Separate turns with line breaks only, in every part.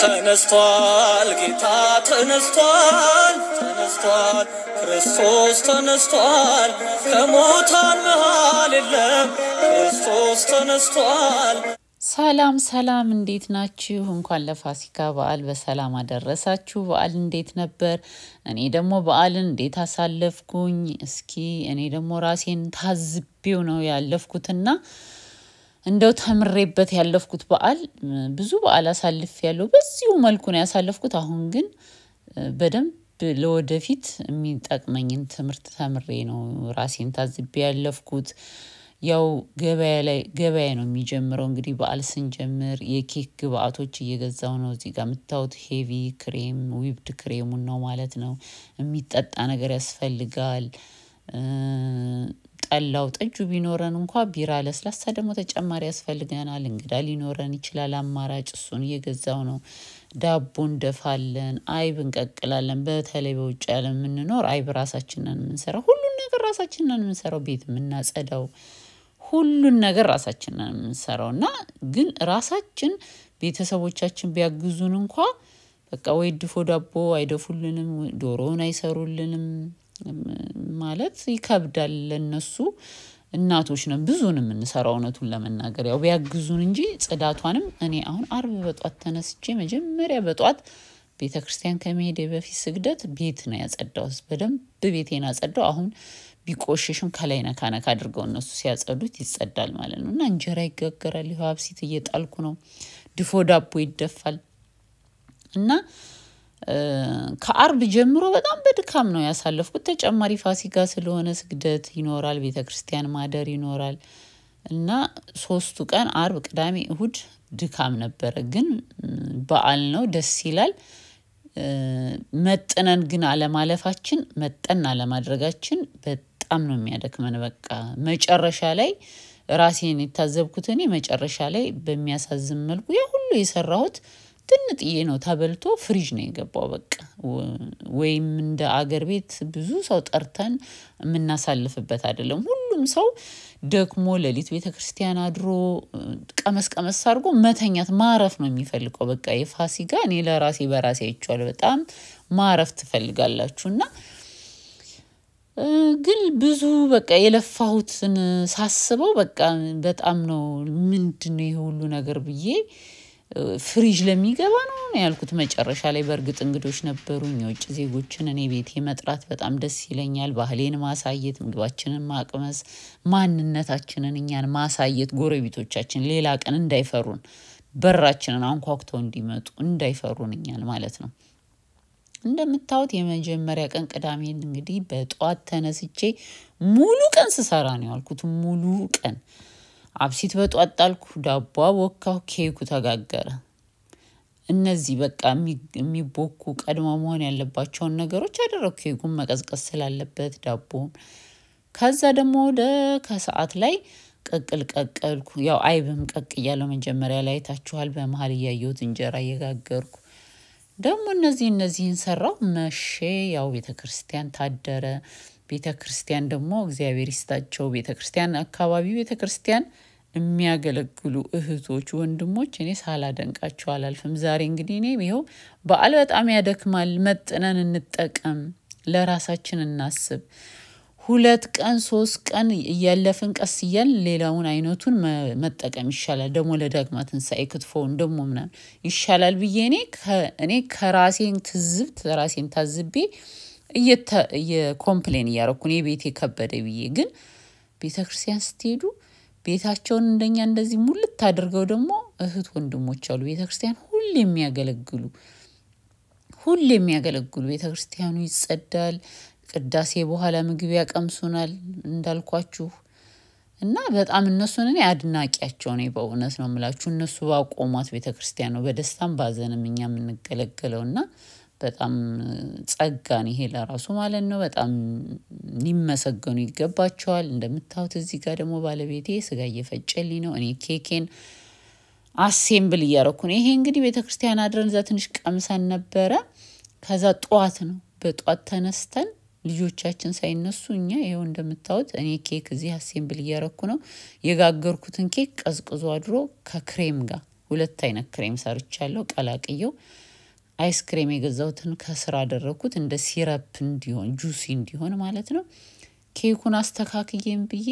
ተነስቷል፣ ጌታ ተነስቷል፣ ተነስቷል፣ ክርስቶስ ተነስቷል። ከሙታን መሃል የለም፣ ክርስቶስ ተነስቷል። ሰላም ሰላም፣ እንዴት ናችሁ? እንኳን ለፋሲካ በዓል በሰላም አደረሳችሁ። በዓል እንዴት ነበር? እኔ ደግሞ በዓልን እንዴት አሳለፍኩኝ? እስኪ እኔ ደግሞ ራሴን ታዝቤው ነው ያለፍኩትና እንደው ተምሬበት ያለፍኩት በዓል ብዙ በዓል አሳልፍ ያለው በዚሁ መልኩ ነው ያሳለፍኩት። አሁን ግን በደንብ ለወደፊት የሚጠቅመኝን ትምህርት ተምሬ ነው ራሴን ታዝቤ ያለፍኩት። ያው ገበያ ላይ ገበያ ነው የሚጀምረው። እንግዲህ በዓል ስንጀምር የኬክ ግብአቶች እየገዛው ነው። እዚህ ጋር የምታዩት ሄቪ ክሬም ዊብድ ክሬሙን ነው ማለት ነው። የሚጠጣ ነገር ያስፈልጋል። ጠላው ጠጁ ቢኖረን እንኳ ቢራ ለስላሳ ደግሞ ተጨማሪ ያስፈልገናል። እንግዳ ሊኖረን ይችላል። አማራጭ እሱን እየገዛው ነው። ዳቦ እንደፋለን፣ አይብ እንቀቅላለን። በተለይ በውጭ ያለ የምንኖር አይብ ራሳችንን የምንሰራው ሁሉን ነገር ራሳችንን የምንሰራው ቤት የምናጸዳው ሁሉን ነገር ራሳችንን የምንሰራው እና ግን ራሳችን ቤተሰቦቻችን ቢያግዙን እንኳ በቃ ወይ ድፎ ዳቦ አይደፉልንም፣ ዶሮውን አይሰሩልንም። ማለት ይከብዳል ለነሱ እናቶች ነን ብዙን የምንሰራው እውነቱን ለመናገር ያው ቢያግዙን እንጂ ጽዳቷንም እኔ አሁን አርብ በጧት ተነስቼ መጀመሪያ በጧት ቤተ ክርስቲያን ከመሄዴ በፊት ስግደት ቤት ነው ያጸዳው። በደንብ ቤቴን አጸዳው። አሁን ቢቆሽሽም ከላይ ነካ ነካ አድርገው እነሱ ሲያጸዱት ይጸዳል ማለት ነው እና እንጀራ ይጋገራል። ይኸው አብሲት እየጣልኩ ነው። ድፎ ዳቦ ይደፋል እና ከአርብ ጀምሮ በጣም በድካም ነው ያሳለፍኩት። ተጨማሪ ፋሲካ ስለሆነ ስግደት ይኖራል፣ ቤተ ክርስቲያን ማደር ይኖራል እና ሶስቱ ቀን አርብ፣ ቅዳሜ፣ እሁድ ድካም ነበረ። ግን በዓል ነው፣ ደስ ይላል። መጥነን ግን አለማለፋችን መጠን አለማድረጋችን በጣም ነው የሚያደክመን። በቃ መጨረሻ ላይ ራሴን የታዘብኩት እኔ መጨረሻ ላይ በሚያሳዝን መልኩ ያ ሁሉ የሰራሁት ትንጥዬ ነው ተበልቶ ፍሪጅ ነው የገባው። በቃ ወይም እንደ አገር ቤት ብዙ ሰው ጠርተን የምናሳልፍበት አይደለም። ሁሉም ሰው ደክሞ ሌሊት ቤተ ክርስቲያን አድሮ ቀመስ ቀመስ አድርጎ መተኛት ማረፍ ነው የሚፈልገው። በቃ የፋሲካ እኔ ለራሴ በራሴ አይቼዋለሁ። በጣም ማረፍ ትፈልጋላችሁ እና ግን ብዙ በቃ የለፋሁትን ሳስበው በቃ በጣም ነው ምንድን ነው ይሄ ሁሉ ነገር ብዬ ፍሪጅ ለሚገባ ነው ያልኩት። መጨረሻ ላይ በእርግጥ እንግዶች ነበሩኝ፣ የውጭ ዜጎችን እኔ ቤቴ መጥራት በጣም ደስ ይለኛል። ባህሌን ማሳየት፣ ምግባችንን ማቅመስ፣ ማንነታችንን እኛን ማሳየት፣ ጎረቤቶቻችን ሌላ ቀን እንዳይፈሩን፣ በራችንን አንኳኩተው እንዲመጡ እንዳይፈሩን እኛን ማለት ነው። እንደምታዩት የመጀመሪያ ቀን ቅዳሜን እንግዲህ በጠዋት ተነስቼ ሙሉ ቀን ስሰራ ነው ያልኩት። ሙሉ ቀን አብሲት በጧት ጣልኩ፣ ዳቦ አቦካሁ፣ ኬኩ ተጋገረ። እነዚህ በቃ የሚቦኩ ቀድሞ መሆን ያለባቸውን ነገሮች አደረግኩ። ኬኩን መቀዝቀዝ ስላለበት ዳቦውን። ከዛ ደግሞ ወደ ከሰዓት ላይ ቀቅል ቀቀልኩ። ያው አይብም ቀቅ እያለው መጀመሪያ ላይ ታችኋል። በመሀል እያየሁት እንጀራ እየጋገርኩ ደግሞ እነዚህ እነዚህን ሰራው። መሼ ያው ቤተ ክርስቲያን ታደረ። ቤተ ክርስቲያን ደግሞ እግዚአብሔር ይስጣቸው። ቤተ ክርስቲያን አካባቢው ቤተ ክርስቲያን የሚያገለግሉ እህቶች፣ ወንድሞች እኔ ሳላደንቃቸው አላልፍም። ዛሬ እንግዲህ እኔ ይኸው በዓል በጣም ያደክማል። መጥነን እንጠቀም፣ ለራሳችን እናስብ። ሁለት ቀን ሶስት ቀን እያለፍን ቀስ ሌላውን አይነቱን መጠቀም ይሻላል። ደግሞ ለዳግማ ትንሳኤ ክትፎውን ደግሞ ምናምን ይሻላል ብዬ እኔ እኔ ከራሴን ትዝብት ራሴን ታዝቤ የኮምፕሌን እያረኩን ቤት የከበደ ብዬ ግን ቤተ ክርስቲያን ስትሄዱ ቤታቸውን እንደኛ እንደዚህ ሙልት አድርገው ደግሞ እህት ወንድሞች አሉ ቤተ ክርስቲያን ሁሌ የሚያገለግሉ ሁሉ የሚያገለግሉ ቤተ ክርስቲያኑ ይጸዳል። ቅዳሴ በኋላ ምግብ ያቀምሱናል እንዳልኳችሁ እና በጣም እነሱን እኔ አድናቂያቸው ነኝ። በእውነት ነው የምላችሁ። እነሱ ባቆሟት ቤተ ክርስቲያን ነው በደስታም ባዘንም እኛ የምንገለገለው እና በጣም ጸጋን ይሄ ለራሱ ማለት ነው። በጣም ሊመሰገኑ ይገባቸዋል። እንደምታዩት እዚህ ጋር ደግሞ ባለቤቴ ስጋ እየፈጨልኝ ነው። እኔ ኬኬን አሴምብል እያረኩ ነው። ይሄ እንግዲህ ቤተክርስቲያን አድረን እዛ ትንሽ ቀምሰን ነበረ። ከዛ ጠዋት ነው በጠዋት ተነስተን ልጆቻችን ሳይነሱ እኛ ይኸው እንደምታዩት እኔ ኬክ እዚህ አሴምብል እያረኩ ነው። የጋገርኩትን ኬክ ቀዝቅዞ አድሮ ከክሬም ጋር ሁለት አይነት ክሬም ሰርቻለሁ ቀላቅየው አይስክሬም የገዛሁትን ከስር አደረግኩት እንደ ሲረፕ እንዲሆን ጁሲ እንዲሆን ማለት ነው። ኬኩን አስተካክዬም ብዬ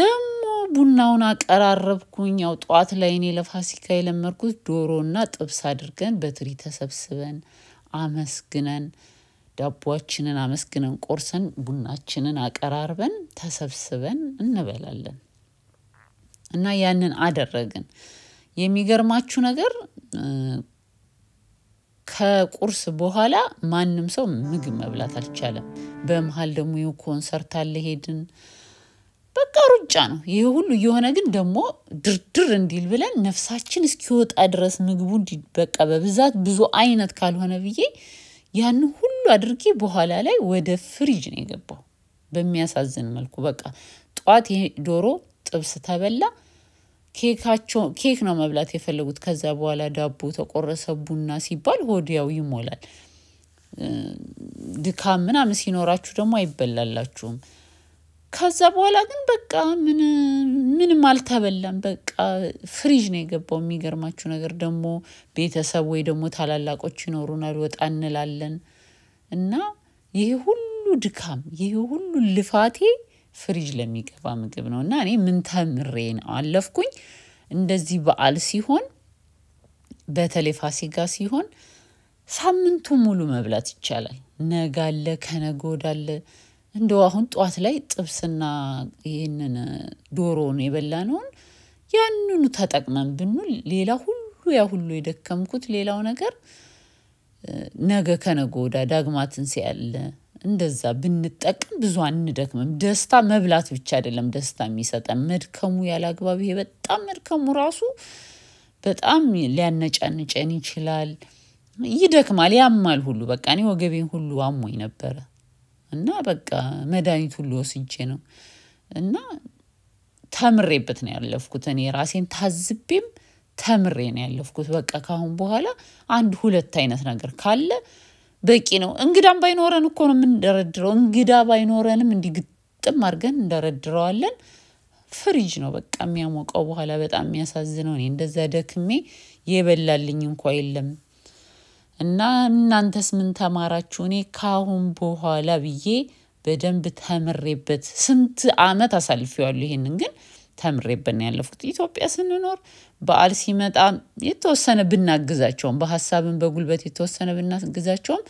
ደግሞ ቡናውን አቀራረብኩኝ። ያው ጠዋት ላይ እኔ ለፋሲካ የለመድኩት ዶሮና ጥብስ አድርገን በትሪ ተሰብስበን አመስግነን ዳቦችንን አመስግነን ቆርሰን ቡናችንን አቀራርበን ተሰብስበን እንበላለን እና ያንን አደረግን። የሚገርማችሁ ነገር ከቁርስ በኋላ ማንም ሰው ምግብ መብላት አልቻለም። በመሀል ደግሞ ይኸው ኮንሰርት አለ ሄድን። በቃ ሩጫ ነው ይህ ሁሉ እየሆነ ግን ደግሞ ድርድር እንዲል ብለን ነፍሳችን እስኪወጣ ድረስ ምግቡ በቃ በብዛት ብዙ አይነት ካልሆነ ብዬ ያን ሁሉ አድርጌ በኋላ ላይ ወደ ፍሪጅ ነው የገባው። በሚያሳዝን መልኩ በቃ ጠዋት ዶሮ ጥብስ ተበላ፣ ኬካቸው ኬክ ነው መብላት የፈለጉት። ከዛ በኋላ ዳቦ ተቆረሰ፣ ቡና ሲባል ሆዲያው ይሞላል። ድካም ምናምን ሲኖራችሁ ደግሞ አይበላላችሁም። ከዛ በኋላ ግን በቃ ምንም አልተበላም። በቃ ፍሪጅ ነው የገባው። የሚገርማችሁ ነገር ደግሞ ቤተሰብ ወይ ደግሞ ታላላቆች ይኖሩናል፣ ወጣ እንላለን እና ይህ ሁሉ ድካም ይህ ሁሉ ልፋቴ ፍሪጅ ለሚገባ ምግብ ነው እና እኔ ምን ተምሬ ነው አለፍኩኝ። እንደዚህ በዓል ሲሆን በተለይ ፋሲካ ሲሆን ሳምንቱ ሙሉ መብላት ይቻላል። ነጋ አለ፣ ከነገ ወዲያ አለ። እንደው አሁን ጠዋት ላይ ጥብስና ይህንን ዶሮውን የበላ ነውን ያንኑ ተጠቅመን ብንል ሌላ ሁሉ ያ ሁሉ የደከምኩት ሌላው ነገር ነገ ከነገ ወዲያ ዳግማ ትንሣኤ አለ እንደዛ ብንጠቀም ብዙ አንደክምም። ደስታ መብላት ብቻ አይደለም ደስታ የሚሰጠን መድከሙ፣ ያለ አግባብ ይሄ በጣም መድከሙ ራሱ በጣም ሊያነጫንጨን ይችላል። ይደክማል፣ ያማል ሁሉ በቃ እኔ ወገቤን ሁሉ አሞኝ ነበረ እና በቃ መድኃኒት ሁሉ ወስጄ ነው እና ተምሬበት ነው ያለፍኩት። እኔ ራሴን ታዝቤም ተምሬ ነው ያለፍኩት። በቃ ካሁን በኋላ አንድ ሁለት አይነት ነገር ካለ በቂ ነው። እንግዳም ባይኖረን እኮ ነው የምንደረድረው። እንግዳ ባይኖረንም እንዲህ ግጥም አድርገን እንደረድረዋለን። ፍሪጅ ነው በቃ የሚያሞቀው። በኋላ በጣም የሚያሳዝነው እኔ እንደዛ ደክሜ የበላልኝ እንኳ የለም። እና እናንተስ ምን ተማራችሁ? እኔ ካሁን በኋላ ብዬ በደንብ ተምሬበት ስንት አመት አሳልፌዋለሁ። ይሄንን ግን ተምሬብን ያለፉት። ኢትዮጵያ ስንኖር በዓል ሲመጣ የተወሰነ ብናግዛቸውም በሀሳብን በጉልበት የተወሰነ ብናግዛቸውም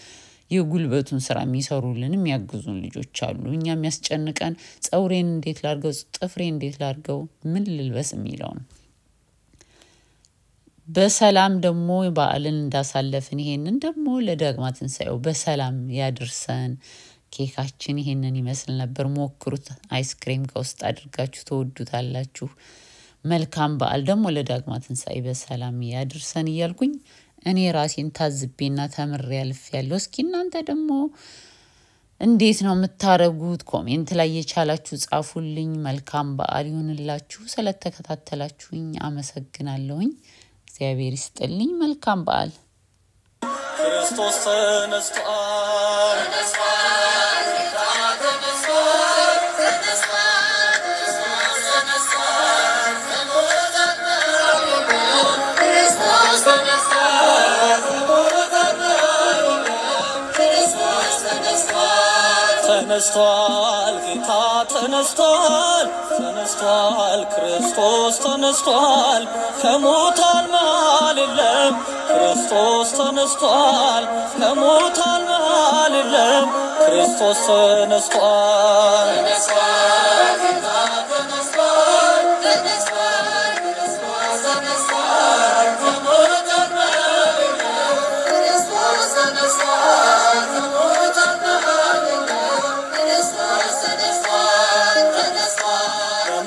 የጉልበቱን ስራ የሚሰሩልን የሚያግዙን ልጆች አሉ። እኛ የሚያስጨንቀን ፀጉሬን እንዴት ላርገው፣ ጥፍሬ እንዴት ላርገው፣ ምን ልልበስ የሚለው ነው። በሰላም ደግሞ በዓልን እንዳሳለፍን ይሄንን ደግሞ ለዳግማ ትንሣኤው በሰላም ያድርሰን። ኬካችን ይሄንን ይመስል ነበር። ሞክሩት። አይስክሬም ከውስጥ አድርጋችሁ ተወዱታላችሁ። መልካም በዓል ደግሞ ለዳግማ ትንሣኤ በሰላም ያድርሰን እያልኩኝ እኔ ራሴን ታዝቤና ተምሬ ያልፍ ያለው። እስኪ እናንተ ደግሞ እንዴት ነው የምታረጉት? ኮሜንት ላይ የቻላችሁ ጻፉልኝ። መልካም በዓል ይሁንላችሁ። ስለተከታተላችሁኝ አመሰግናለሁኝ። እግዚአብሔር ይስጥልኝ። መልካም በዓል። ክርስቶስ ተነስቷል። ተነስቷል፣ ጌታ ተነስቷል፣ ተነስቷል፣ ክርስቶስ ተነስቷል። ከሞታል መሃል የለም፣ ክርስቶስ ተነስቷል። ከሞታል መሃል የለም፣ ክርስቶስ ተነስቷል።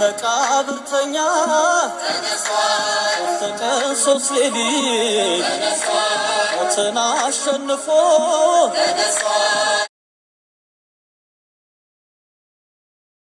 መቃብርተኛ ሶስት ቀን ሶስት ሌሊት ሞትን አሸንፎ